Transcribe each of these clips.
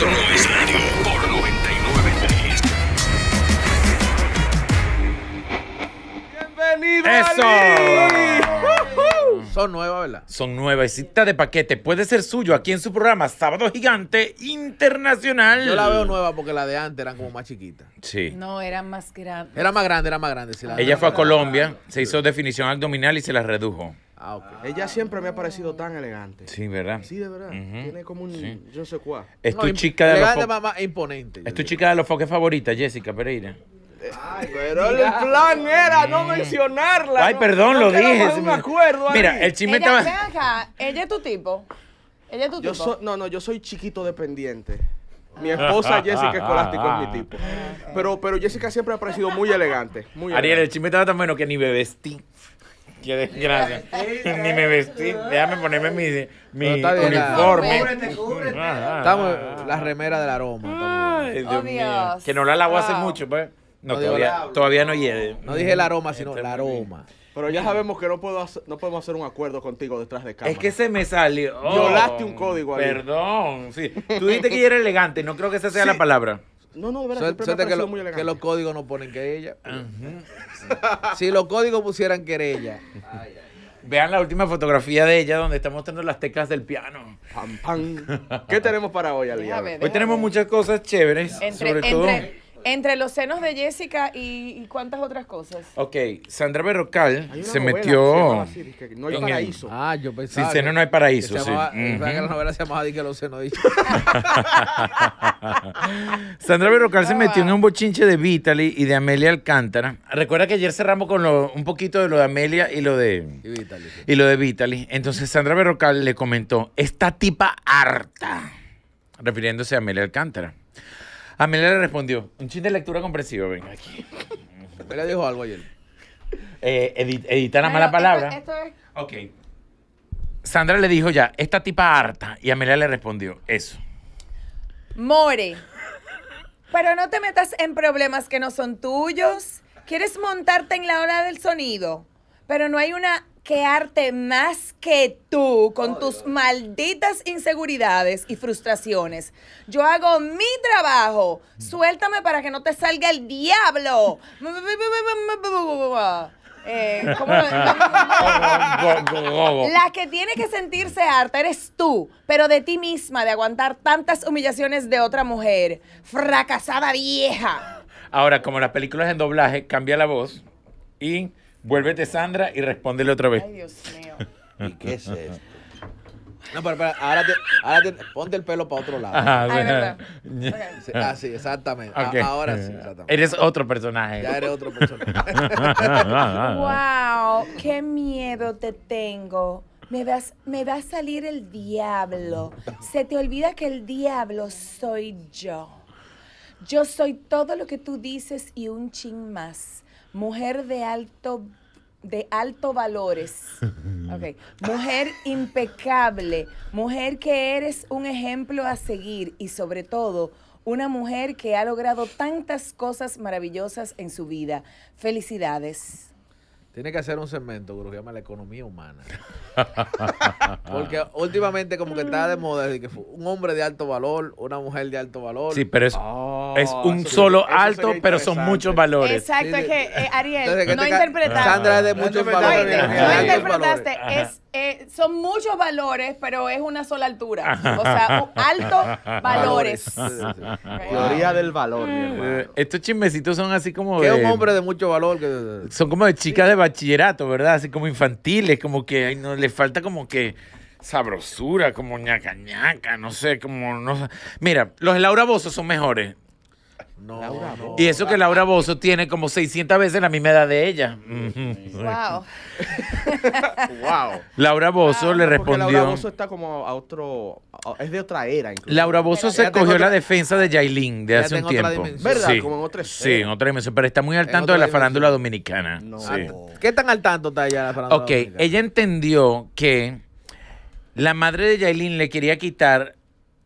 por 993. ¡Bienvenido! ¡Eso! Son nuevas, ¿verdad? Son cita de paquete. Puede ser suyo aquí en su programa Sábado Gigante Internacional. Yo la veo nueva porque la de antes eran como más chiquitas. Sí. No, eran más grande. Era más grande, era más grande. Ella fue a Colombia, se hizo definición abdominal y se la redujo. Ah, ok. Ah. Ella siempre me ha parecido tan elegante. Sí, ¿verdad? Sí, de verdad. Tiene como un yo sé cuál. Es tu chica de los mamá, imponente. Es tu chica de los foques favorita, Jessica Pereira. Ay, pero el plan era no mm. mencionarla. Ay, perdón, lo dije. No me acuerdo Mira, el chisme Ella, estaba. Ella es tu tipo. Ella es tu tipo. no, no, yo soy chiquito dependiente. Mi esposa Jessica Escolástico es mi tipo. Ah. Pero, pero Jessica siempre ha parecido muy elegante. Muy Ariel, el chisme estaba tan bueno que ni bebestí. Qué desgracia. Ni me vestí. Déjame ponerme mi, mi uniforme. Cúbrete, cúbrete. Estamos en la remera del aroma. Ay, Dios, oh, Mío. Que no la lavo hace mucho, pues. No, todavía, todavía, no lleve. No dije el aroma, sino el este aroma. Pero ya sabemos que no, puedo hacer, no podemos hacer un acuerdo contigo detrás de cámara. Es que se me salió. Violaste un código Perdón. Sí. Tú dijiste que yo era elegante. No creo que esa sea la palabra. No, no, que, los códigos no ponen que ella si los códigos pusieran querella. ella Vean la última fotografía de ella donde está mostrando las teclas del piano. Pam, pam. ¿Qué tenemos para hoy, día Hoy tenemos muchas cosas chéveres. sobre todo. Entre los senos de Jessica y, cuántas otras cosas. Ok, Sandra Berrocal se metió. no hay paraíso. Ah, yo Sin seno no hay paraíso, los senos Sandra Berrocal se metió en un bochinche de Vitaly y de Amelia Alcántara. Recuerda que ayer cerramos con un poquito de lo de Amelia y lo de, y y lo de Vitaly. Entonces Sandra Berrocal le comentó, esta tipa harta, refiriéndose a Amelia Alcántara. Amelia le respondió, un chiste de lectura comprensiva, venga aquí. le dijo algo ayer. Eh, editar la mala palabra. Ok. Sandra le dijo ya, esta tipa harta. Y Amelia le respondió, eso. More. Pero no te metas en problemas que no son tuyos. ¿Quieres montarte en la hora del sonido? Pero no hay una que arte más que tú con oh, tus malditas inseguridades y frustraciones. Yo hago mi trabajo. Mm. Suéltame para que no te salga el diablo. Eh, la que tiene que sentirse harta eres tú, pero de ti misma, de aguantar tantas humillaciones de otra mujer, fracasada vieja. Ahora, como película es en doblaje, cambia la voz y Vuélvete Sandra y respóndele otra vez. Ay, Dios mío. ¿Y qué es esto? No, pero, pero ahora, te, ahora te, ponte el pelo para otro lado. Ah, ah, sí, exactamente. ahora sí, Eres otro personaje. Ya eres otro personaje. wow, qué miedo te tengo. Me, vas, me va a salir el diablo. Se te olvida que el diablo soy yo. Yo soy todo lo que tú dices y un ching más mujer de alto de alto valores. Mujer impecable, mujer que eres un ejemplo a seguir y sobre todo una mujer que ha logrado tantas cosas maravillosas en su vida. Felicidades. Tiene que hacer un segmento, lo que llama la economía humana. Porque últimamente como que está de moda decir que un hombre de alto valor, una mujer de alto valor. Sí, pero es, ah, es un solo alto, pero son muchos valores. Exacto, es que eh, Ariel, no interpretaste. Sandra es de muchos valores. No, interpretaste, es eh, son muchos valores, pero es una sola altura. O sea, altos valores. Teoría del valor, eh, hermano. Estos chismecitos son así como. un hombre de mucho valor. Son como de chicas de bachillerato, ¿verdad? Así como infantiles, como que les no, le falta como que sabrosura, como ñaca ñaca, no sé, como. No, mira, los Laura Bozo son mejores. No, Y eso que Laura Bozo tiene como 600 veces la misma edad de ella. Wow. wow. Laura Bozo le respondió. Laura Bozo está como a otro. Es de otra era. Incluso. Laura Bozo se cogió la defensa de Yailin de hace un tiempo. ¿Verdad? Sí. Como en otra esfera. Sí, en otra dimensión. Pero está muy al tanto de la farándula dominicana. No. ¿Qué tan al tanto está ella la farándula Ok, ella entendió que la madre de Yailin le quería quitar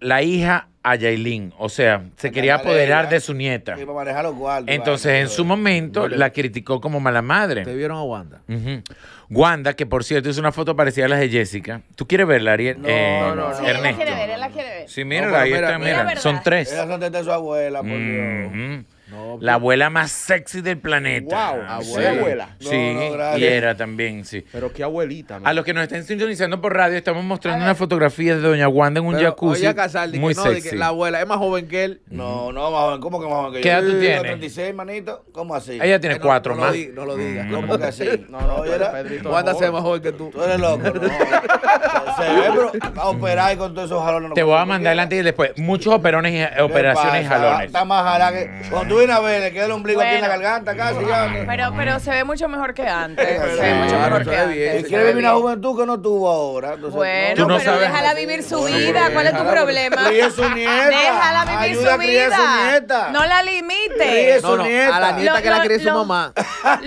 la hija a Yailin. O sea, se quería apoderar de su nieta. Entonces, en su momento, la criticó como mala madre. Te vieron a Wanda. Wanda, que por cierto, es una foto parecida a las de Jessica. ¿Tú quieres verla, Ariel? No, eh, no, no, no. Ernesto. Él la quiere ver, la quiere ver. Sí, mírala, ahí mira, está, mira. Son tres. Ellas son de su abuela, por Dios la pues. abuela más sexy del planeta. Wow, ah, abuela. Sí, y era también, sí. Pero qué abuelita. A los que nos estén sintonizando por radio, estamos mostrando una fotografía de Doña Wanda en un jacuzzi. muy sexy. la abuela es más joven que él. No, no, más joven. ¿Cómo que más joven que ¿Qué yo? ¿Qué edad tú tienes? 36, manito. ¿Cómo así? Ella tiene eh, cuatro más. no lo digas. ¿Cómo que así? No, no, era... Wanda se más joven que tú. Tú eres loco. No. se ve va a operar con todos esos jalones. Te voy a mandar Antes y después. Muchos operones y operaciones y jalones. Está más jalada que. Mm. Cuando tú vienes a ver, le queda el ombligo aquí en la garganta casi. Pero, pero se ve mucho mejor que antes. se ve mucho mejor que antes. Quiere vivir una juventud que no tuvo ahora. bueno, pero déjala vivir su vida. ¿Cuál es tu problema? Ríe su nieta. Déjala vivir su vida. A su nieta. No la limites. Ríe su nieta. A la nieta que la cree su mamá. A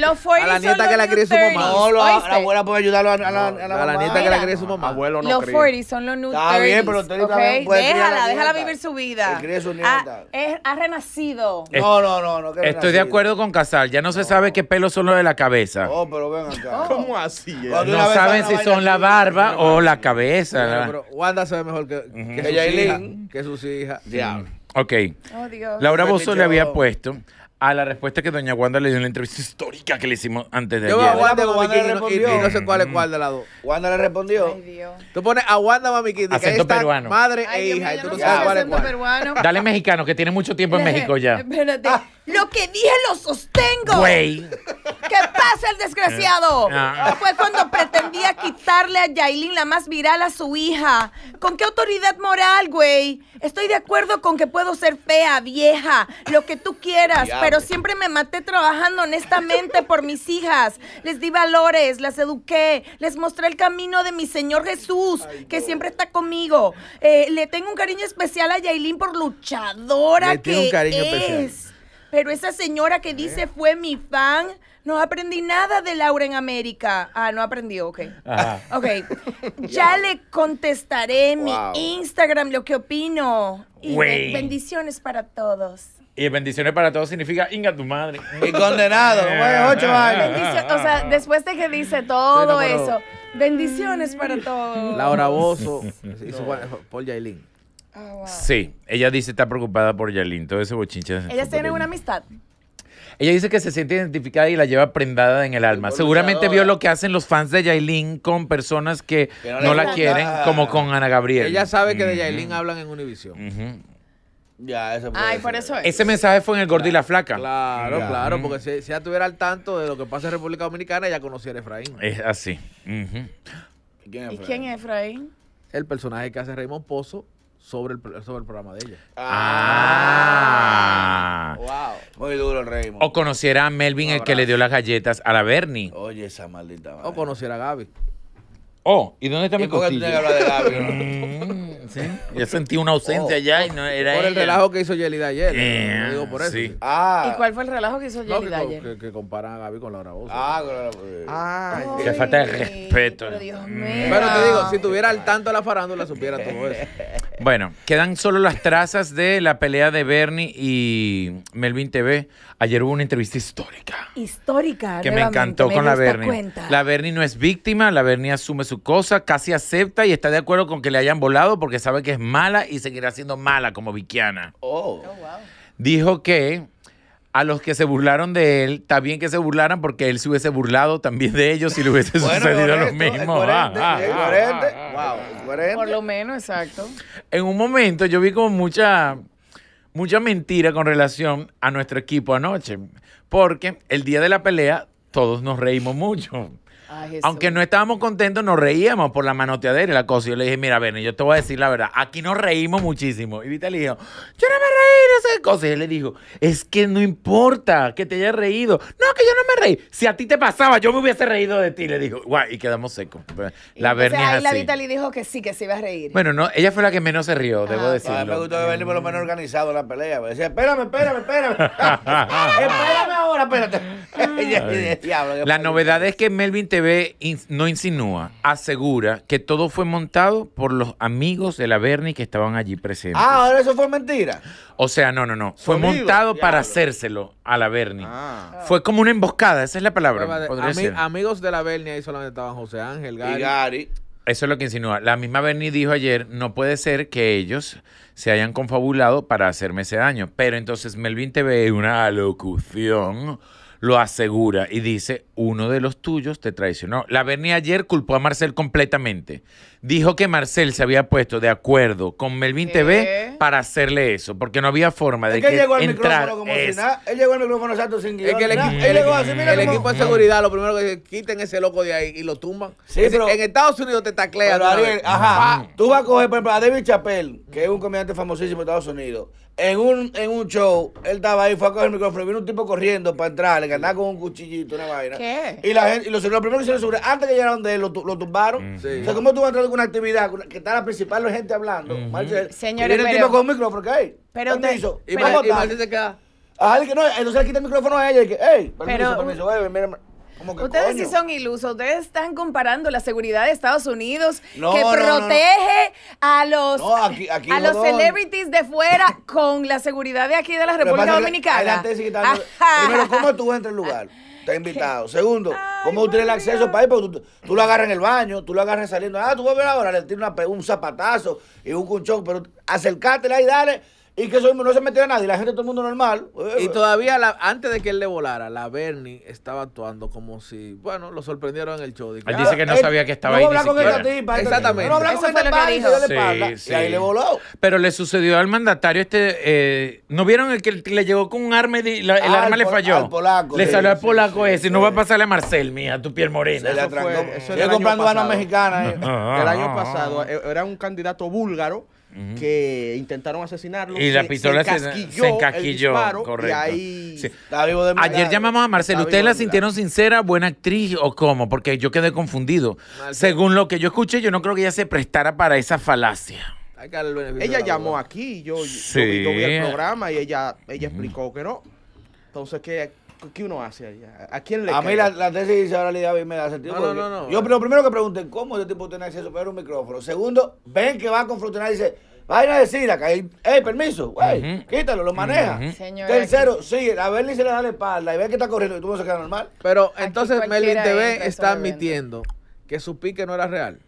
la nieta que la cree su mamá. No, la abuela puede ayudarlo a la nieta que la cree su mamá. Abuelo no 40 son los nutrientes. Está bien, pero usted okay. puede Déjala, déjala vivir su vida. su Ha, ah, ha renacido. no, no, no. no estoy de acuerdo con Casal. Ya no, se sabe qué pelo son los de la cabeza. Oh, pero ven acá. Oh. ¿Cómo así? Eh? No saben si son la barba o la cabeza. Bueno, pero Wanda sabe mejor que, que, sus, que sus hijas. Diablo. Ok. Oh, Dios. Laura Bozo le había puesto a la respuesta que Doña Wanda le dio en la entrevista histórica que le hicimos antes de Yo ayer. respondió. Y, no sé cuál es cuál de las dos. Wanda le respondió. Tú pones a Wanda Mami que Acento madre e hija. tú no, sabes ah, cuál Dale mexicano, que tiene mucho tiempo en México ya. Espérate. Lo que dije lo sostengo. Güey. ¡Que pase el desgraciado! Ah. Fue cuando pretendía quitarle a Yailin la más viral a su hija. ¿Con qué autoridad moral, güey? Estoy de acuerdo con que puedo ser fea, vieja, lo que tú quieras, pero siempre me maté trabajando honestamente por mis hijas. Les di valores, las eduqué, les mostré el camino de mi Señor Jesús, que siempre está conmigo. Eh, le tengo un cariño especial a Yailin por luchadora que es. Pero esa señora que dice fue mi fan, no aprendí nada de Laura en América. Ah, no aprendió, ok. Ok. Ya le contestaré en mi Instagram lo que opino. Y bendiciones para todos. Y bendiciones para todos significa inga tu madre. Y condenado, ocho años. o sea, después de que dice todo eso, bendiciones para mm. todos. Laura Bozo hizo Yailin. Ah, sí, ella dice está preocupada por Yailin, todo ese bochinche. Ellas tienen una amistad. Ella dice que se siente identificada y la lleva prendada en el alma. Seguramente vio lo que hacen los fans de Yailin con personas que, no, la quieren, como con Ana Gabriel. Ella sabe que de Yailin hablan en Univision. Ya, eso Ay, por eso es. Ese mensaje fue en El Gordo y la Flaca. Claro, claro, porque si, si, ella estuviera al tanto de lo que pasa en República Dominicana, ya conociera a Efraín. Es así. ¿Y quién es Efraín? El personaje que hace Raymond Pozo sobre el, programa de ella. Ah. ah. Wow. Muy duro, el rey. O conociera a Melvin, el que le dio las galletas a la Bernie. Oye, esa maldita madre. O conociera a Gaby. Oh, ¿y dónde está mi hablar Gaby, mm. Sí, yo sentí una ausencia oh. allá y no era Por el relajo que hizo Yelida ayer. Eh, eh, digo por eso. Ah. ¿Y cuál fue el relajo que hizo Jelly que, ayer? Que, comparan a Gaby con Laura Bosa Ah, eh. que falta de respeto. Pero mm. te digo, si tuviera al tanto la farándula, supiera todo eso. Bueno, quedan solo las trazas de la pelea de Bernie y Melvin TV. Ayer hubo una entrevista histórica. Histórica. Que me encantó con la Bernie. La Bernie no es víctima, la Bernie asume su cosa, casi acepta y está de acuerdo con que le hayan volado porque sabe que es mala y seguirá siendo mala como Vikiana. Oh. oh. wow. Dijo que a los que se burlaron de él, está bien que se burlaran porque él se hubiese burlado también de ellos y le hubiese sucedido lo mismo. Ah, ah, ah, wow, por lo menos, exacto. En un momento yo vi como mucha mucha mentira con relación a nuestro equipo anoche, porque el día de la pelea todos nos reímos mucho. Aunque no estábamos contentos, nos reíamos por la manoteadera y la cosa. Yo le dije, mira, Benny, yo te voy a decir la verdad. Aquí nos reímos muchísimo. Y Vita le dijo, yo no me reí, de cosa. Y él le dijo, es que no importa que te hayas reído. No, que yo no me reí. Si a ti te pasaba, yo me hubiese reído de ti. Le dijo, guay, y quedamos secos. La Bernie ahí la Vita le dijo que sí, que se iba a reír. Bueno, no, ella fue la que menos se rió, ah, debo decirlo. me gustó que por lo menos organizado la pelea. Me decía, espérame, espérame, espérame. espérame ahora, espérate. la novedad es que Melvin te TV no insinúa, asegura que todo fue montado por los amigos de la Bernie que estaban allí presentes. Ah, ahora eso fue mentira. O sea, no, no, no. Fue montado para hacérselo a la Bernie. Ah. Fue como una emboscada, esa es la palabra. Amigos de la Bernie, ahí solamente estaban José Ángel, Gary. Y Gary. Eso es lo que insinúa. La misma Bernie dijo ayer, no puede ser que ellos se hayan confabulado para hacerme ese daño. Pero entonces Melvin TV, una locución lo asegura y dice, uno de los tuyos te traicionó. La venía ayer culpó a Marcel completamente dijo que Marcel se había puesto de acuerdo con Melvin TV para hacerle eso, porque no había forma de es que, llegó al micrófono como si nada. Él llegó al micrófono exacto sin guión. el, llegó el equipo de seguridad, lo primero que dice quiten ese loco de ahí y lo tumban. en Estados Unidos te taclean. Pero, Ariel, ajá, tú vas a coger, por ejemplo, a David Chappelle, que es un comediante famosísimo de Estados Unidos. En un, en un show, él estaba ahí, fue a coger el micrófono, y vino un tipo corriendo para entrar, le cantaba con un cuchillito, una vaina. ¿Qué? Y la gente, y lo primero que hicieron sobre, antes que llegaron de él, lo, lo tumbaron. Sí. Mm. O sea, ¿cómo tú vas a entrar una actividad que está la principal la gente hablando, uh Señores, viene el tipo con un micrófono ¿qué hay? pero permiso, y pero, vamos a estar. que no, entonces le quita el micrófono a ella y que, hey, permiso, pero, permiso, eh, mira, Ustedes coño? sí son ilusos. Ustedes están comparando la seguridad de Estados Unidos que protege a los a los celebrities de fuera con la seguridad de aquí de la República Dominicana. Primero, ¿cómo tú entras el lugar? Está invitado. Segundo, ¿cómo usted el acceso para ir? Porque tú, lo agarras en el baño, tú lo agarras saliendo. Ah, tú vas a ver ahora, le tiras un zapatazo y un cuchón, pero acercátela y dale y que no se metiera nadie, la gente, todo el mundo normal. Y todavía, la, antes de que él le volara, la Bernie estaba actuando como si, bueno, lo sorprendieron en el show. él dice que no sabía que estaba no ahí. Exactamente. No con tipa. Sí, y ahí le voló. Pero le sucedió al mandatario este. Eh, ¿No vieron el que le llegó con un arma y el ah, arma le falló? Al polaco. Le salió al polaco ese. ese. no va a pasarle a Marcel, mía, tu piel morena. Se Yo comprando armas mexicanas. El año pasado eh. ah, ah, eh, era un candidato búlgaro que intentaron asesinarlo. Y la pistola se, encasquilló, se encasquilló correcto. Y ahí ...estaba está vivo de milagro, Ayer llamamos a Marcelo. ¿Ustedes la sintieron sincera, buena actriz o cómo? Porque yo quedé confundido. Según lo que yo escuché, yo no creo que ella se prestara para esa falacia. Ella llamó aquí, yo, yo, vi, el programa y ella, explicó que no. Entonces, ¿qué, qué uno hace allá? ¿A quién le A mí la, la tesis ahora me da sentido. No, no, no, Yo, lo primero que pregunten... ¿cómo este tipo tiene acceso a un micrófono? Segundo, ven que va a confrontar y dice, Vayan a decir acá, hey, permiso, güey, quítalo, lo maneja. Tercero, sí, a Berlin se le da la espalda y ve que está corriendo y tú no se queda normal. Pero entonces Merlin TV está admitiendo que su pique no era real.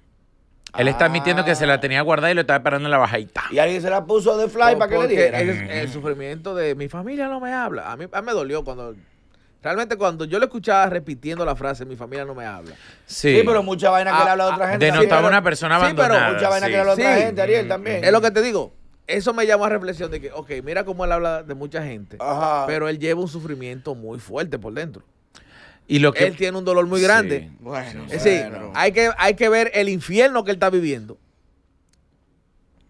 Él está admitiendo que se la ah. tenía guardada y lo estaba esperando en la bajadita. Y alguien se la puso de fly para que le dijera. El, sufrimiento de mi familia no me habla. a mí me dolió cuando Realmente cuando yo lo escuchaba repitiendo la frase, mi familia no me habla. Sí, pero ah, ah, mucha vaina que le habla a otra gente. Denotaba una persona abandonada. Sí, pero mucha vaina que le habla a otra gente, Ariel, mm, también. Es lo que te digo. Eso me llama a reflexión de que, ok, mira cómo él habla de mucha gente, Ajá. pero él lleva un sufrimiento muy fuerte por dentro. Y lo que... Él tiene un dolor muy grande. Bueno, sí hay, que, hay que ver el infierno que él está viviendo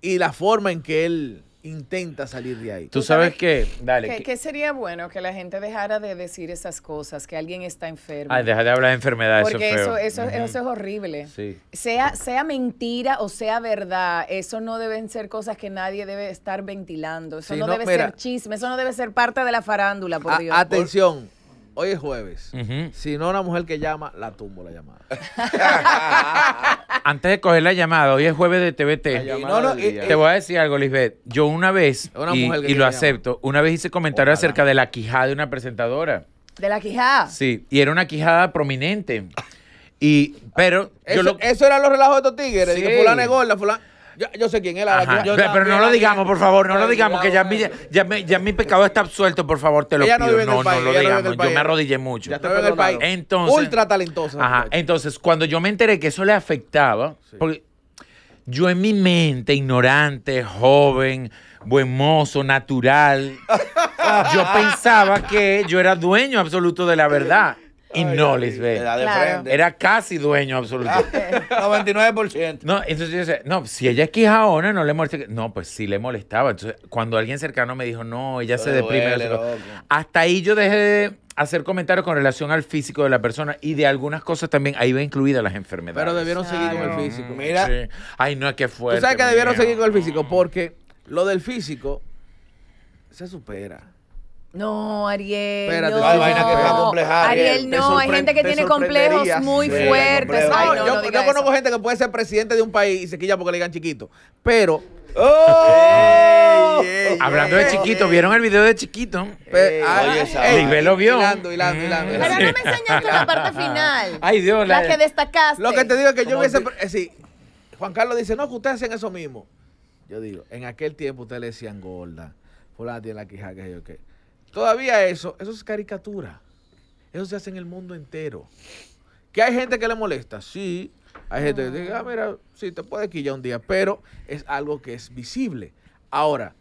y la forma en que él intenta salir de ahí. Tú sabes qué? dale. Que, sería bueno que la gente dejara de decir esas cosas, que alguien está enfermo. Ah, deja de hablar de enfermedades, Porque eso, es eso, eso, es horrible. Sea, sea mentira o sea verdad, eso no deben ser cosas que nadie debe estar ventilando. Eso no, debe ser chisme, eso no debe ser parte de la farándula, por Dios. Atención hoy es jueves. Si no, una mujer que llama, la tumbo la llamada. Antes de coger la llamada, hoy es jueves de TVT. te voy a decir algo, Lisbeth. Yo una vez, y, lo acepto, una vez hice comentario acerca de la quijada de una presentadora. ¿De la quijada? Sí, y era una quijada prominente. Y, pero. Eso, era eso los relajos de estos tigres. fulana es gorda, fulana. Yo, yo, sé quién es Pero, no lo digamos, por favor, no lo digamos, que ya mi, ya, mi, ya mi pecado está absuelto, por favor, te lo pido. No, no, lo digamos, yo me arrodillé mucho. Ya el Entonces, Ultra talentosa. Ajá, entonces, cuando yo me enteré que eso le afectaba, porque yo en mi mente, ignorante, joven, buen mozo, natural, yo pensaba que yo era dueño absoluto de la verdad y no, les ve Era casi dueño absoluto. 99%. No, entonces yo decía, no, si ella es ahora no le molesta. No, pues sí le molestaba. Entonces, cuando alguien cercano me dijo, no, ella se deprime. hasta ahí yo dejé de hacer comentarios con relación al físico de la persona y de algunas cosas también. Ahí va incluida las enfermedades. Pero debieron seguir con el físico. Mira. Ay, no, es que fuera. Tú sabes que debieron seguir con el físico porque lo del físico se supera. No, Ariel. Espérate, no. Hay vaina que está complejada. Ariel. no, hay gente que tiene complejos muy fuertes. no, yo, conozco gente que puede ser presidente de un país y se quilla porque le digan chiquito. Pero. ¡Oh! ¡Oh! Hablando de chiquito, ¿vieron el video de chiquito? Pe ay, ah, lo vio. Hilando, mm. hilando, Pero no me enseñaste la parte final. Ay, Dios. La, que destacaste. Lo que te digo es que yo hubiese. Eh, sí, Juan Carlos dice: No, que ustedes hacen eso mismo. Yo digo: En aquel tiempo ustedes le decían gorda. tía de la quijada que yo qué! Todavía eso, eso es caricatura. Eso se hace en el mundo entero. ¿Que hay gente que le molesta? Sí. Hay gente que dice, ah, mira, sí, te puede quillar un día, pero es algo que es visible. Ahora,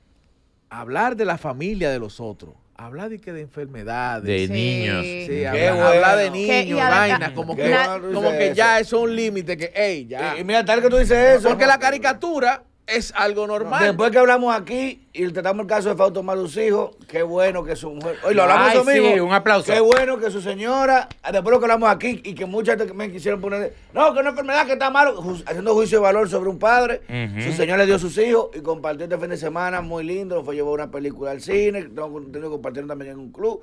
hablar de la familia de los otros, hablar de, que de enfermedades. De niños. Sí, hablar, de niños, vainas, como, que, como que ya es un límite que, hey, ya. Y, mira, tal que tú dices eso. Porque la caricatura es algo normal. Después que hablamos aquí y tratamos el caso de Fausto Malucijo, qué bueno que su mujer. Hoy lo hablamos Ay, sí, un aplauso. Qué bueno que su señora, después lo que hablamos aquí y que muchas me quisieron poner. No, que una enfermedad que está mal, haciendo juicio de valor sobre un padre. Su señor le dio sus hijos y compartió este fin de semana muy lindo. Lo fue llevó una película al cine, tengo que también en un club.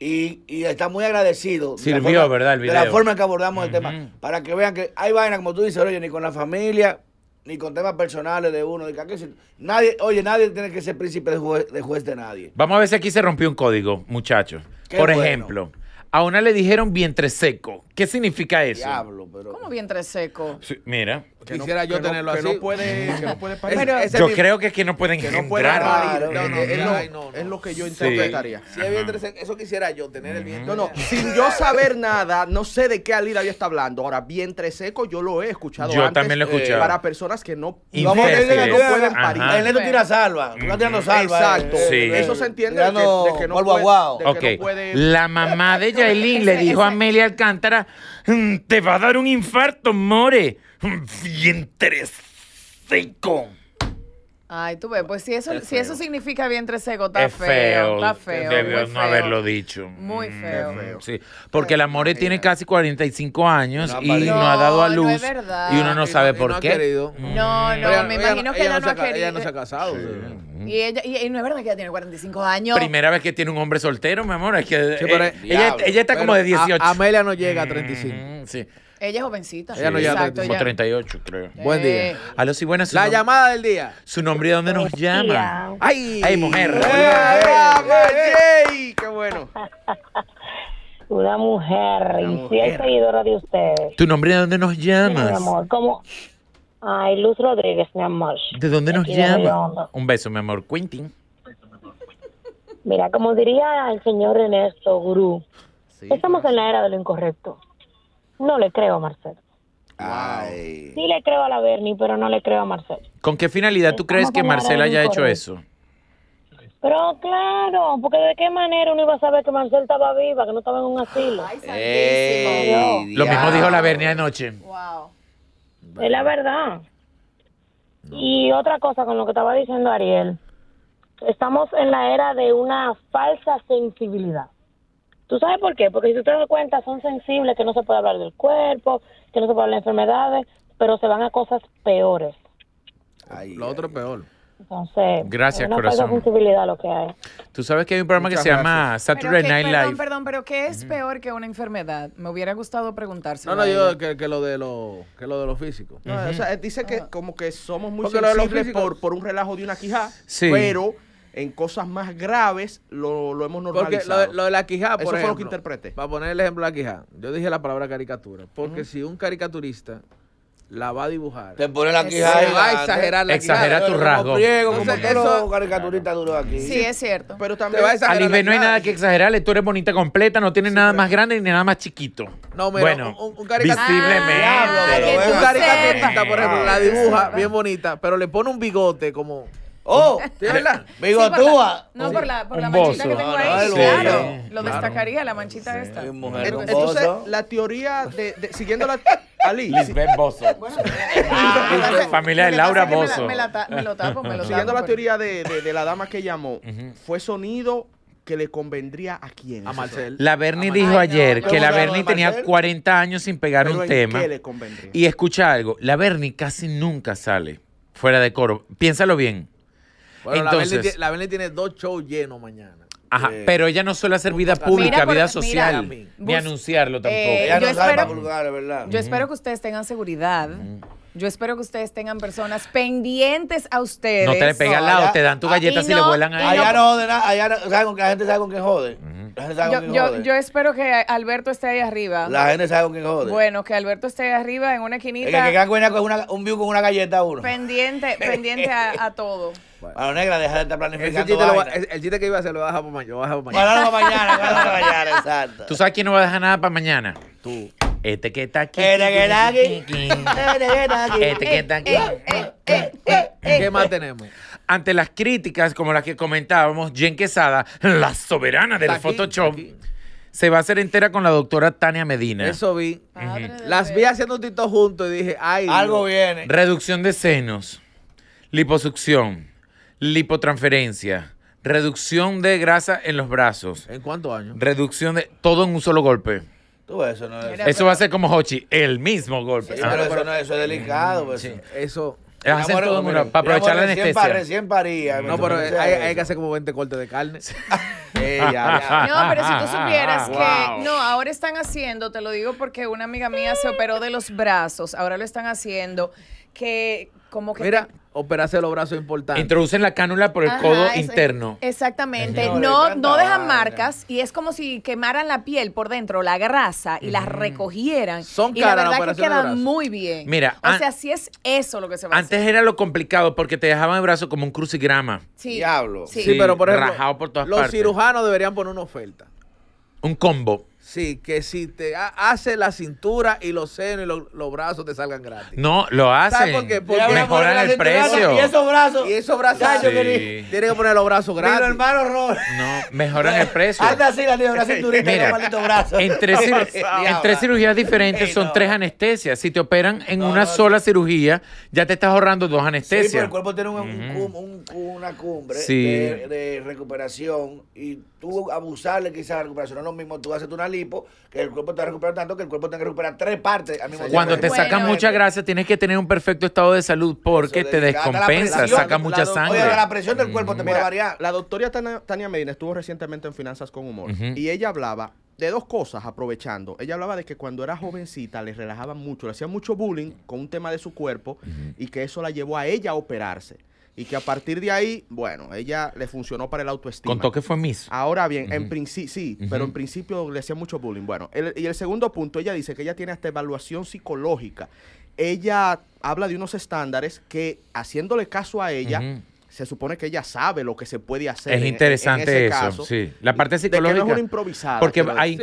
Y, y, está muy agradecido. Sirvió, de forma, ¿verdad? De la forma que abordamos el tema. Para que vean que hay vaina, como tú dices, oye, ni con la familia, ni con temas personales de uno. De que, nadie, oye, nadie tiene que ser príncipe de juez, de nadie. Vamos a ver si aquí se rompió un código, muchachos. Por ejemplo, a una le dijeron vientre seco. ¿Qué significa eso? Diablo, pero... ¿Cómo vientre seco? mira. Quisiera yo tenerlo así. no puede, parir. yo creo que es que no pueden que no No, es, lo, que yo interpretaría. Sí. Sí, seco, eso quisiera yo, tener el vientre. No, no, sin yo saber nada, no sé de qué Alida ya está hablando. Ahora, vientre seco yo lo he escuchado Yo también lo he eh, escuchado. para personas que no, vamos, ver él, no pueden parir. Él no tira salva, no tirando salva. Exacto. Eh, eso se entiende de que, de que no puede. La mamá de Yailin le dijo a Amelia Alcántara, mm, te va a dar un infarto, more vientre seco. Ay, tú ves, pues si eso, si eso significa vientre seco, está feo, Está feo. no haberlo dicho. Muy mm, feo. Sí, porque la More tiene casi 45 años y no, ha dado a luz. Y uno no sabe por qué. Mm. No, no, me imagino que ella, no ha querido. Ella no se ha casado. Y, ella, y, no es verdad que ella tiene 45 años. Primera vez que tiene un hombre soltero, mi amor. Es que, eh, ella, está como de 18. A, Amelia no llega a 35. Mm, sí. Ella es jovencita. Ella no ya Exacto, como ya. 38, creo. Eh, Buen día. Aló, sí, buenas. La llamada del día. Su nombre y dónde nos llama. ¡Ay! ¡Ay, mujer! Eh, ¡Ay, ¡Qué bueno! Una mujer, y seguidora de ustedes. ¿Tu nombre de dónde nos llamas? mi amor, ¿cómo? Ay, Luz Rodríguez, mi amor. ¿De dónde nos llama? Un beso, mi amor. Quintin. Mira, como diría el señor Ernesto Gurú, estamos pues. en la era de lo incorrecto. No le creo a Marcelo. Sí le creo a la Bernie, pero no le creo a Marcelo. ¿Con qué finalidad tú crees que Marcelo haya hecho eso? Pero claro, porque de qué manera uno iba a saber que Marcel estaba viva, que no estaba en un asilo. Lo mismo dijo la Bernie anoche. Wow. Es la verdad. Y otra cosa con lo que estaba diciendo Ariel. Estamos en la era de una falsa sensibilidad. ¿Tú sabes por qué? Porque si tú te das cuenta, son sensibles, que no se puede hablar del cuerpo, que no se puede hablar de enfermedades, pero se van a cosas peores. lo otro peor. Entonces, gracias, una Sensibilidad lo que hay. Tú sabes que hay un programa que se llama Saturday Night Live. Perdón, perdón, pero ¿qué es peor que una enfermedad? Me hubiera gustado preguntarse No, no, yo que, lo de lo que lo de lo físico. o sea, dice que ah. como que somos muy sensibles por, por un relajo de una quija, pero en cosas más graves lo, lo hemos normalizado. Porque lo, de la quijada, por Eso fue lo que interpreté. Para poner el ejemplo de la quijada, yo dije la palabra caricatura, porque si un caricaturista la va a dibujar. Te pone la quijada. Y va a exagerar la Exagera tu rasgo. como eso, caricaturista duro aquí. Sí, es cierto. Pero también. a no hay nada que exagerarle. Tú eres bonita completa, no tienes nada más grande ni nada más chiquito. No, bueno, un, ah, caricaturista. Visiblemente. un caricaturista, por ejemplo, la ah, dibuja bien bonita, pero le pone un bigote como Oh, ¿de verdad? Bigotúa. no, por la, por la manchita que tengo ahí. claro, lo destacaría, la manchita esta. Entonces, la teoría de, siguiendo la... Ali. Lisbeth Bozo. Bueno, pues, ah, familia de Laura Bozo. Me, lo tapo, Siguiendo la pues. teoría de, la dama que llamó, fue sonido que le convendría a quién. A Marcel. La Bernie dijo ayer que la Bernie tenía 40 años sin pegar un tema. Y escucha algo, la Bernie casi nunca sale fuera de coro. Piénsalo bien. Entonces, la, Belén tiene dos shows llenos mañana. Ajá, eh, pero ella no suele hacer vida pública, vida social, ni anunciarlo eh, tampoco. ella no yo espero, vulgar, ¿verdad? Yo espero que ustedes tengan seguridad. Yo espero que ustedes tengan personas pendientes a ustedes. No te le pegan al lado, te dan tu ah, galleta si le vuelan a ella. Allá no nada, allá la gente sabe con quién jode. yo, yo, yo, espero que Alberto esté ahí arriba. La gente sabe con quién jode. Bueno, que Alberto esté ahí arriba en una esquinita. El que, que con una, un view con una galleta uno. Pendiente, pendiente a todo. A lo negra, deja de estar planificando. el, chiste que iba a hacer lo baja por mañana. Lo baja mañana. para mañana, mañana, exacto. ¿Tú sabes quién no va a dejar nada para mañana? Tú. Este, este, este que está aquí. Este que está aquí. Este que está aquí. Eh, eh, eh, ¿Qué más tenemos? Ante las críticas, como las que comentábamos, Jen Quesada, la soberana del Photoshop. se va a hacer entera con la doctora Tania Medina. Eso vi. Las vi haciendo un tito junto y dije, ay. Algo viene. Reducción de senos, liposucción, Lipotransferencia. Reducción de grasa en los brazos. ¿En cuántos años? Reducción de. Todo en un solo golpe. eso no eso va a ser como Hochi, el mismo golpe. Sí, ah. pero, eso no eso es delicado. Pues. Eso. para aprovechar la anestesia. recién paría. No, pero hay, que hacer como 20 cortes de carne. No, pero si tú supieras que. No, ahora están haciendo, te lo digo porque una amiga mía se operó de los brazos. Ahora lo están haciendo que como que... Mira, operarse los brazos es importante. Introducen la cánula por el codo interno. Exactamente. no, no dejan marcas y es como si quemaran la piel por dentro, la grasa, y las recogieran. Son caras. Y la verdad que quedan muy bien. Mira. O sea, es eso lo que se va Antes era lo complicado porque te dejaban el brazo como un crucigrama. Sí. Diablo. Sí, pero por ejemplo, Rajado por todas los cirujanos deberían poner una oferta. Un combo. Sí, que si te hace la cintura y los senos y los brazos te salgan gratis. No, lo hacen. ¿Por qué? Porque mejoran el precio. Y esos brazos. Y esos brazos. Sí. Tienen que poner los brazos gratis. Pero hermano Robert. No, mejoran el precio. Anda así la tía, una cinturita Mira, y los brazos. Entre, cir entre cirugías diferentes son tres anestesias. Si te operan en una sola cirugía, ya te estás ahorrando dos anestesias. Sí, pero el cuerpo tiene una cumbre de, de, recuperación y tú abusarle quizás de la recuperación. No es lo mismo, tú haces una línea que el cuerpo está recuperando tanto que el cuerpo tiene que recuperar tres partes Cuando te sacan mucha grasa, tienes que tener un perfecto estado de salud porque te descompensa, saca mucha sangre. la presión del cuerpo te mm. puede variar. La doctora Tania, Medina estuvo recientemente en Finanzas con Humor y ella hablaba de dos cosas, aprovechando. Ella hablaba de que cuando era jovencita le relajaban mucho, le hacían mucho bullying con un tema de su cuerpo y que eso la llevó a ella a operarse y que a partir de ahí, bueno, ella le funcionó para el autoestima. Contó que fue Miss. Ahora bien, en principio, sí, pero en principio le hacía mucho bullying. Bueno, y el segundo punto, ella dice que ella tiene hasta evaluación psicológica. Ella habla de unos estándares que, haciéndole caso a ella, se supone que ella sabe lo que se puede hacer. Es interesante eso, sí. La parte psicológica. que es una improvisada. Porque hay,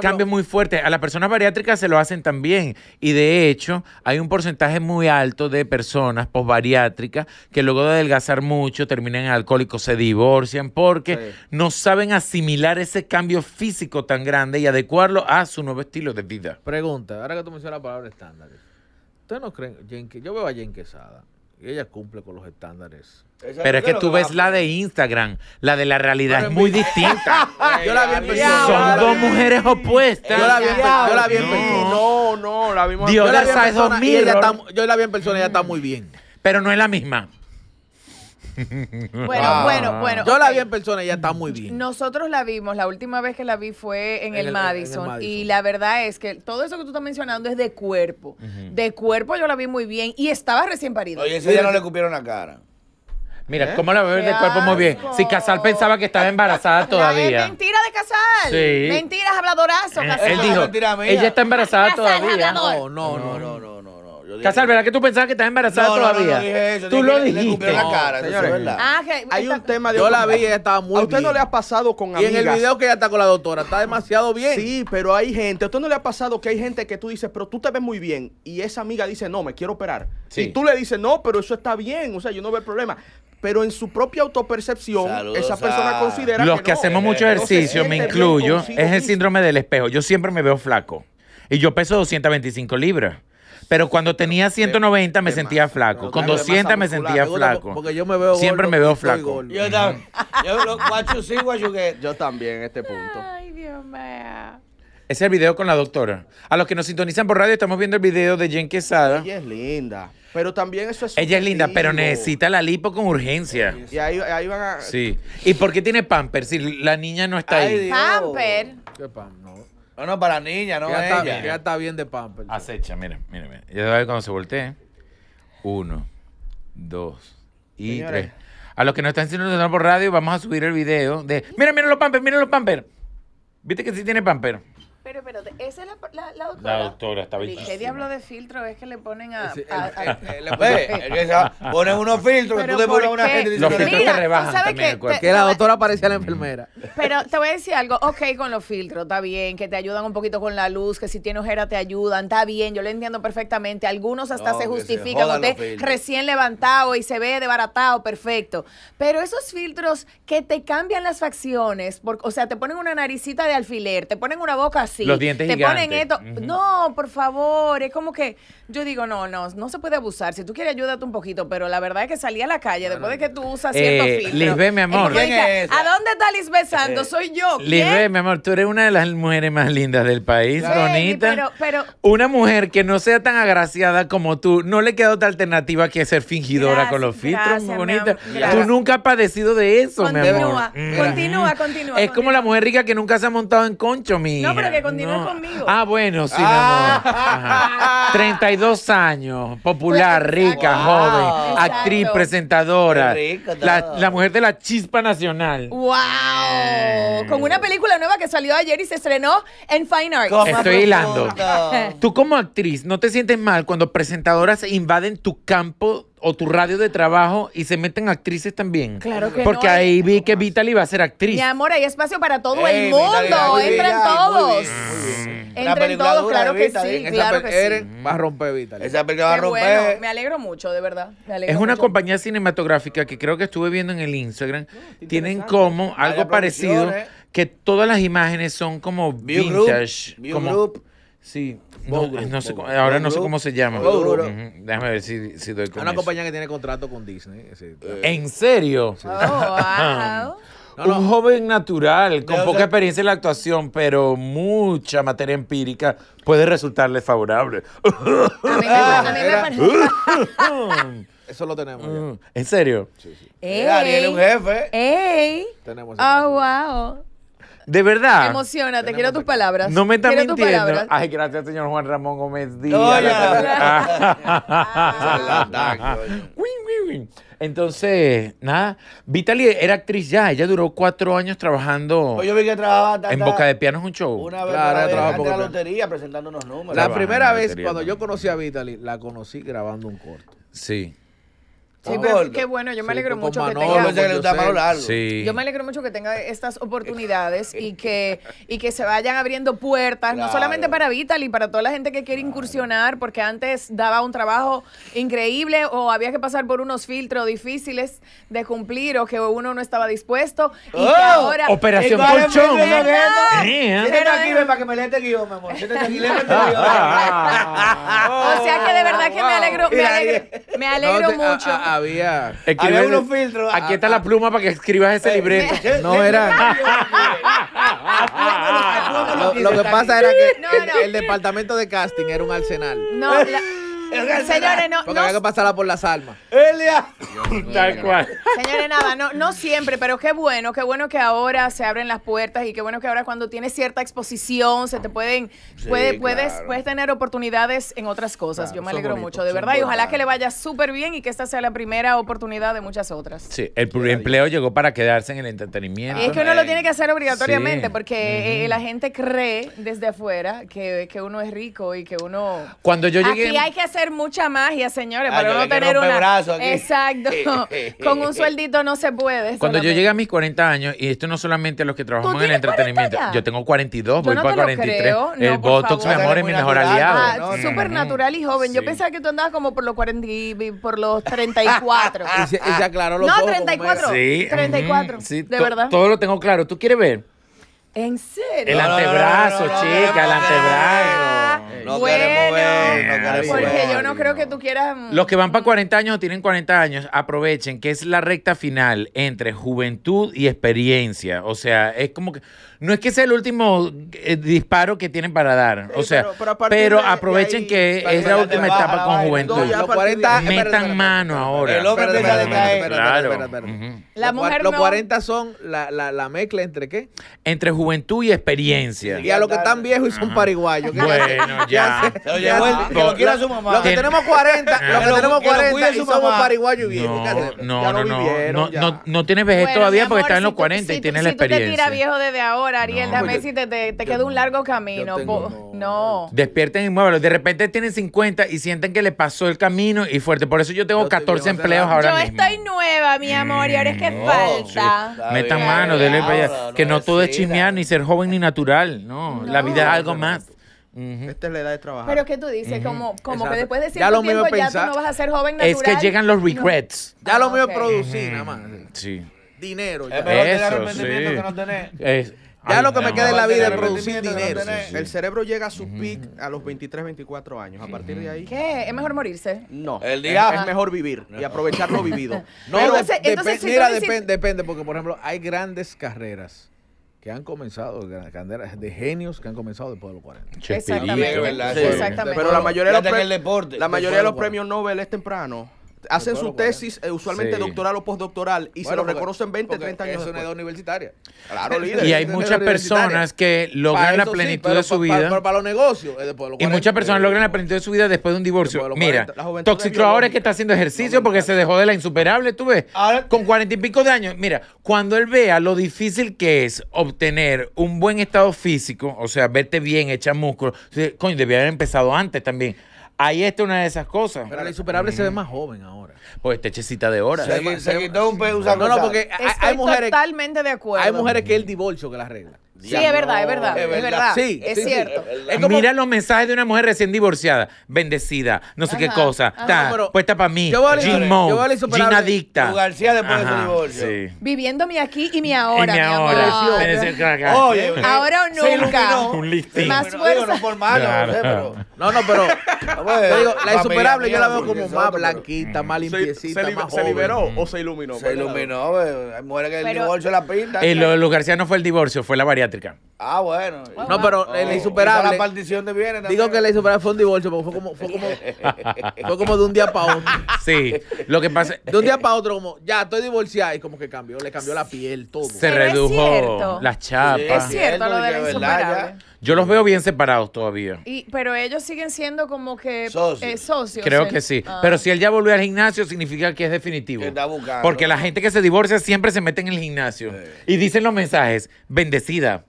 cambios muy fuertes. A las personas bariátricas se lo hacen también. Y de hecho, hay un porcentaje muy alto de personas posbariátricas que luego de adelgazar mucho terminan alcohólicos, se divorcian porque no saben asimilar ese cambio físico tan grande y adecuarlo a su nuevo estilo de vida. Pregunta, ahora que tú mencionas la palabra estándar. ¿Ustedes no creen? Yo veo a Jen Quesada ella cumple con los estándares. pero es que tú ves la de Instagram, la de la realidad es muy distinta. yo la vi en persona. Son dos mujeres opuestas. Yo la vi en, persona. No, no, la Dios la vi Yo la vi en persona, ella está muy bien. Pero no es la misma. Bueno, ah. bueno, bueno. Yo la vi en persona y ya está muy bien. Nosotros la vimos, la última vez que la vi fue en, el, Madison, Y la verdad es que todo eso que tú estás mencionando es de cuerpo. De cuerpo yo la vi muy bien y estaba recién parida. Oye, eso ya no le cupieron la cara. Mira, ¿Eh? cómo la ve de cuerpo muy bien. Si Casal pensaba que estaba embarazada todavía. mentira de Casal. Mentiras habladorazo, eh, Casal. Él dijo, ella está embarazada todavía. no, no, no. no. no. Casal, ¿verdad que tú pensabas que estás embarazada todavía? Tú lo dijiste. señores. Hay un tema de... Yo la vi, y estaba muy A usted no le ha pasado con amigas... Y en el video que ella está con la doctora, está demasiado bien. Sí, pero hay gente... ¿A usted no le ha pasado que hay gente que tú dices, pero tú te ves muy bien? Y esa amiga dice, no, me quiero operar. Y tú le dices, no, pero eso está bien. O sea, yo no veo el problema pero en su propia autopercepción, esa persona considera considera Los que, hacemos mucho ejercicio, me este incluyo, es el síndrome del espejo. Yo siempre me veo flaco. Y yo peso 225 libras. Pero cuando tenía 190 me sentía flaco. Con 200 me sentía flaco. Porque yo me veo Siempre me veo flaco. Yo también. Yo también en este punto. Ay, Dios mío. Es el video con la doctora. A los que nos sintonizan por radio, estamos viendo el video de Jen Quesada. Ella es linda. Pero también eso es. Ella es linda, pero necesita la lipo con urgencia. Y ahí, van a. Sí. ¿Y por qué tiene pamper si la niña no está ahí? ¿Pamper? ¿Qué pamper? No. No, no, para niña, no ella. Está, Bien, está bien de pamper. Acecha, miren, miren, miren. Ya ver cuando se voltee. Uno, dos y tres. A los que nos están siguiendo por radio, vamos a subir el video de... Mira, mira los pampers, miren los pampers. ¿Viste que sí tiene pamper? Pero, pero, esa es la, la, doctora. La doctora está bien. ¿Qué diablo de filtro es que le ponen a. Ponen unos filtros, tú te pones una gente y dices, los filtros te rebajan. También, que, la doctora parece a la enfermera. Pero te voy a decir algo. Ok, con los filtros, está bien, que te ayudan un poquito con la luz, que si tiene ojera te ayudan, está bien, yo lo entiendo perfectamente. Algunos hasta se justifican. Usted recién levantado y se ve desbaratado, perfecto. Pero esos filtros que te cambian las facciones, o sea, te ponen una naricita de alfiler, te ponen una boca los dientes te ponen esto. No, por favor. Es como que yo digo, no, no, no se puede abusar. Si tú quieres, ayúdate un poquito. Pero la verdad es que salí a la calle después de que tú usas ciertos eh, filtros Lisbeth, mi amor. ¿A dónde está Lisbeth eh, Soy yo. Lisbeth, mi amor, tú eres una de las mujeres más lindas del país, bonita. Pero, una mujer que no sea tan agraciada como tú, no le queda otra alternativa que ser fingidora con los filtros, muy bonita. Tú nunca has padecido de eso, mi amor. Continúa, continúa, continúa. Es como la mujer rica que nunca se ha montado en concho, mi. No, pero que conmigo. Ah, bueno, sí, mi ah. amor. 32 años, popular, pues, rica, joven, actriz, presentadora. la, mujer de la chispa nacional. ¡Wow! Con una eh. película nueva que salió ayer y se estrenó en Fine Arts. Estoy hilando. Tú como actriz, ¿no te sientes mal cuando presentadoras invaden tu campo o tu radio de trabajo y se meten actrices también. Claro que Porque ahí vi que Vitaly va a ser actriz. Mi amor, hay espacio para todo el mundo. Entren todos. Entren todos, claro que sí. Claro que sí. Va a romper Vitaly. Esa película va a romper. me alegro mucho, de verdad. es una compañía cinematográfica que creo que estuve viendo en el Instagram. Mm, Tienen como algo parecido que todas las imágenes son como vintage. como, Sí ahora no sé cómo se llama. Déjame ver si, doy con Una compañía que tiene contrato con Disney. Eh, eh. ¿En serio? Oh, un joven natural, con poca experiencia en la actuación, pero mucha materia empírica, puede resultarle favorable. Eso lo tenemos. ¿En serio? Sí, sí. es un jefe. Ey. Tenemos oh, wow. De verdad. emociona te quiero tus palabras. No me estás mintiendo. Ay, gracias, señor Juan Ramón Gómez Díaz. Entonces, nada, Vitali era actriz ya, ella duró cuatro años trabajando. Pues yo vi que trabajaba en Boca de Piano es un show. Una vez, en la lotería presentando unos números. La, primera vez cuando yo conocí a Vitali la conocí grabando un corto. Sí. Sí, pero qué bueno, yo me alegro mucho que tenga. Yo, me alegro mucho que tenga estas oportunidades y que, y que se vayan abriendo puertas, no solamente para Vital y para toda la gente que quiere incursionar, porque antes daba un trabajo increíble o había que pasar por unos filtros difíciles de cumplir o que uno no estaba dispuesto. Y oh, ahora. Operación Colchón. ¿eh? aquí, para que me el este guión, mi amor. Este o sea que de verdad que me ah, alegro, me alegro mucho. Ah, ah, había. había unos filtros. Aquí ah, está la ah. pluma para que escribas ese eh, libreto. Eh, no era. Eh, lo, que pasa era que el, departamento de casting era un arsenal. No, la, Señores, no. Porque hay que pasarla por las almas. Elia. Tal cual. Señores, nada, no, no siempre, pero qué bueno, qué bueno que ahora se abren las puertas y qué bueno que ahora cuando tienes cierta exposición se te pueden, puede, puedes, puedes tener oportunidades en otras cosas. Yo me alegro mucho, de verdad, y ojalá que le vaya súper bien y que esta sea la primera oportunidad de muchas otras. Sí, el empleo llegó para quedarse en el entretenimiento. Y es que uno lo tiene que hacer obligatoriamente porque eh, eh, la gente cree desde afuera que, que uno es rico y que uno... Cuando yo llegué... Aquí hay que hacer mucha magia, señores, para no tener una. Exacto. Con un sueldito no se puede. Cuando yo llegué a mis 40 años, y esto no solamente los que trabajamos en el entretenimiento, yo tengo 42, voy para 43. el Botox, mi amor, es mi mejor aliado. Súper natural y joven. Yo pensaba que tú andabas como por los 40 por los 34. y, se, No, 34. 34. de verdad. Todo lo tengo claro. ¿Tú quieres ver? ¿En serio? El antebrazo, chica, el antebrazo. Eh, bueno, porque yo no creo que tú quieras. Mm, Los que van para 40 años o tienen 40 años, aprovechen que es la recta final entre juventud y experiencia. O sea, es como que no es que sea el último eh, disparo que tienen para dar. o sea, pero, aprovechen que es la última etapa con juventud. Los 40, metan mano ahora. Claro. los, 40 son la, la, la, mezcla entre qué? Entre juventud y experiencia. Y a los que están viejos y son pariguayos. Bueno, ya. que lo quiera su mamá. Los que tenemos 40, los que tenemos 40 y somos pariguayos viejos. No, no, no. No tienes vejez todavía porque estás en los 40 y tienes la experiencia. Si tú te tiras viejo desde ahora Ariel, no, dame si te, te, queda un largo camino. no. no. Despierten inmuebles. De repente tienen 50 y sienten que le pasó el camino y fuerte. Por eso yo tengo 14 empleos ahora. Yo estoy nueva, mi amor, y ahora es que falta. Metan mano, dele para allá. Que no todo es chismear, ni ser joven ni natural. No, la vida es algo más. Esta es la edad de trabajar. Pero que tú dices, como, como que después de cierto ya tiempo ya tú no vas a ser joven natural. Es que llegan los regrets. Ya lo mío es producir, nada más. Sí. Dinero. Es Eso, arrepentimiento que no tener. Ya lo que me queda en la vida es producir dinero. El cerebro llega a su peak a los 23, 24 años. A partir de ahí. ¿Qué? ¿Es mejor morirse? No. El día es, mejor vivir y aprovechar lo vivido. no, entonces, mira, depende, porque por ejemplo, hay grandes carreras que han comenzado, de genios que han comenzado después de los 40. Exactamente. Exactamente. Pero la mayoría de los, la mayoría de los premios Nobel es temprano hacen su tesis eh, usualmente doctoral o postdoctoral y se lo reconocen 20, 30 años. Es una edad universitaria. Claro, líder. Y hay muchas personas que logran la plenitud de su vida. Para, los negocios. Eh, y muchas personas logran la plenitud de su vida después de un divorcio. mira, Toxitro ahora es que está haciendo ejercicio porque se dejó de la insuperable, tú ves. con cuarenta y pico de años. Mira, cuando él vea lo difícil que es obtener un buen estado físico, o sea, verte bien, echar músculo, coño, debía haber empezado antes también. Ahí está una de esas cosas. Pero la insuperable se ve mm. más joven ahora. Pues techecita este de hora. Se, quitó un pedo No, no, porque hay, mujeres. Totalmente de acuerdo. Hay mujeres que el divorcio que la arregla. Sí, es verdad, es verdad, es verdad. Es Sí, es cierto. Mira los mensajes de una mujer recién divorciada, bendecida, no sé qué cosa, está puesta para mí, yo vale, Jean Mo, yo adicta. García después de su divorcio. Viviendo mi aquí y mi ahora, mi, ahora. ahora o nunca. Un Más fuerza. no por malo, no, pero, no, no, pero la insuperable yo la veo como más blanquita, mm. más limpiecita, ¿Se liberó o se mm. iluminó? Se iluminó, pues, hay mujeres que el divorcio la pinta. Eh, lo García no fue el divorcio, fue la variante. Ah, bueno. No, pero le el insuperable. la partición de bienes. Digo que el insuperable fue un divorcio, pero fue como, fue como, fue como de un día para otro. Sí. Lo que pasa de un día para otro, como, ya estoy divorciada, y como que cambió, le cambió la piel, todo. Se redujo las chapas. es cierto, lo del yo los veo bien separados todavía. Y, pero ellos siguen siendo como que eh, socios. Creo ¿eh? que sí. Ah. Pero si él ya volvió al gimnasio, significa que es definitivo. Porque la gente que se divorcia siempre se mete en el gimnasio. Y dicen los mensajes, bendecida.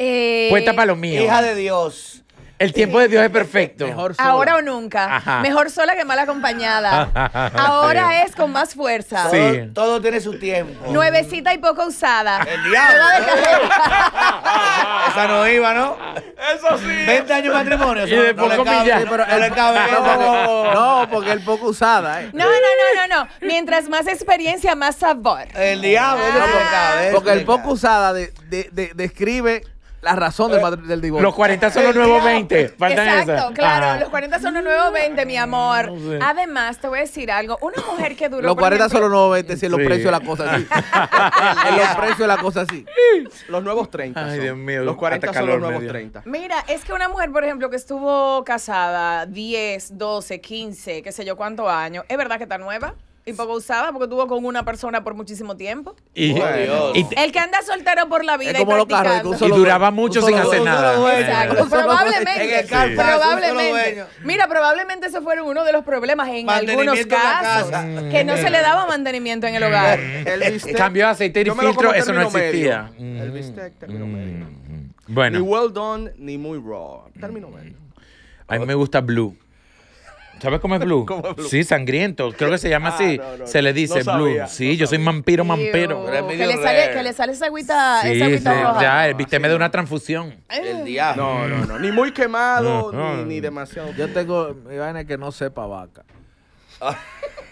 Eh, para lo mío. Hija de Dios. El tiempo de Dios es perfecto. Mejor sola. Ahora o nunca. Mejor sola que mal acompañada. Ahora es con más fuerza. Sí. Todo, tiene su tiempo. Nuevecita y poco usada. El diablo. Esa no iba, ¿no? Eso sí. 20 años de matrimonio. Y de poco no, no cabe. No, porque el poco usada. Eh. No, no, no, no, no. Mientras más experiencia, más sabor. El diablo. Ah. Porque el poco usada de, de, describe la razón del, eh, del, divorcio. Los 40 son los nuevos 20. Exacto, claro. Ah. Los 40 son los nuevos 20, mi amor. Además, te voy a decir algo. Una mujer que duró. Los 40 son los nuevos 20, si en los precios de la cosa así. en los precios la cosa así. Los nuevos 30. Ay, Dios mío. Los 40 son los nuevos 30. Mira, es que una mujer, por ejemplo, que estuvo casada 10, 12, 15, qué sé yo cuántos años, ¿es verdad que está nueva? ¿Y poco usaba? Porque tuvo con una persona por muchísimo tiempo. Y, el que anda soltero por la vida. y, y duraba mucho sin hacer nada. Probablemente. Mira, probablemente ese fue uno de los problemas en algunos casos. que no se le daba mantenimiento en el hogar. El Cambio de aceite y filtro, eso no existía. El bistec, mm, medio. Mm, mm. Bueno. Ni well done, ni muy raw. Término medio. A mí me gusta blue. ¿Sabes cómo es blue? Sí, sangriento. Creo que se llama ah, así. se le dice blue. sí, yo soy vampiro, vampiro. Que le, sale, que le sale esa agüita, esa agüita sí, Ya, el ah, me de una transfusión. El diablo. No, no, no. Ni muy quemado, ni, ni, demasiado. Yo tengo mi vaina que no sepa vaca. Ah,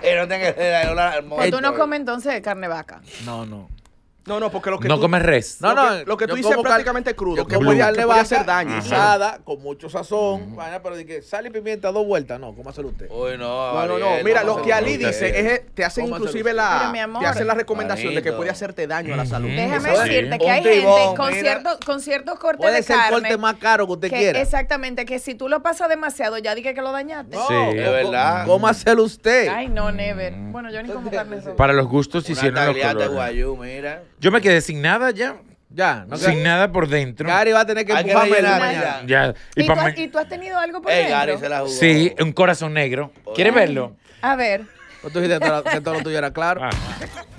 pues tú no comes entonces carne vaca? No, no. No, no, porque lo que no comes res. No, no. Lo que, tú dices es prácticamente crudo. Yo que como le va a hacer daño. Asada, con mucho sazón. pero dije, sale sal y pimienta dos vueltas. No, ¿cómo hacerlo usted? Uy, no. No, no, no. Mira, lo que Ali dice es eh, te hacen inclusive la... Te hacen la recomendación de que puede hacerte daño a la salud. Déjame decirte que hay gente con ciertos con cierto cortes de carne... Puede ser el corte más caro que usted quiera. Exactamente, que si tú lo pasas demasiado ya dije que lo dañaste. Sí, es verdad. ¿Cómo hacerlo usted? Ay, no, never. Bueno, yo ni como carne Para los gustos hicieron los colores. mira. Yo me quedé sin nada ya. Ya, no Sin nada por dentro. Gary va a tener que ya. Y, ¿Y tú, has, tenido algo por ahí? se la Sí, un corazón negro. ¿Quieres verlo? A ver. Pues tú todo, lo tuyo era claro. Ah,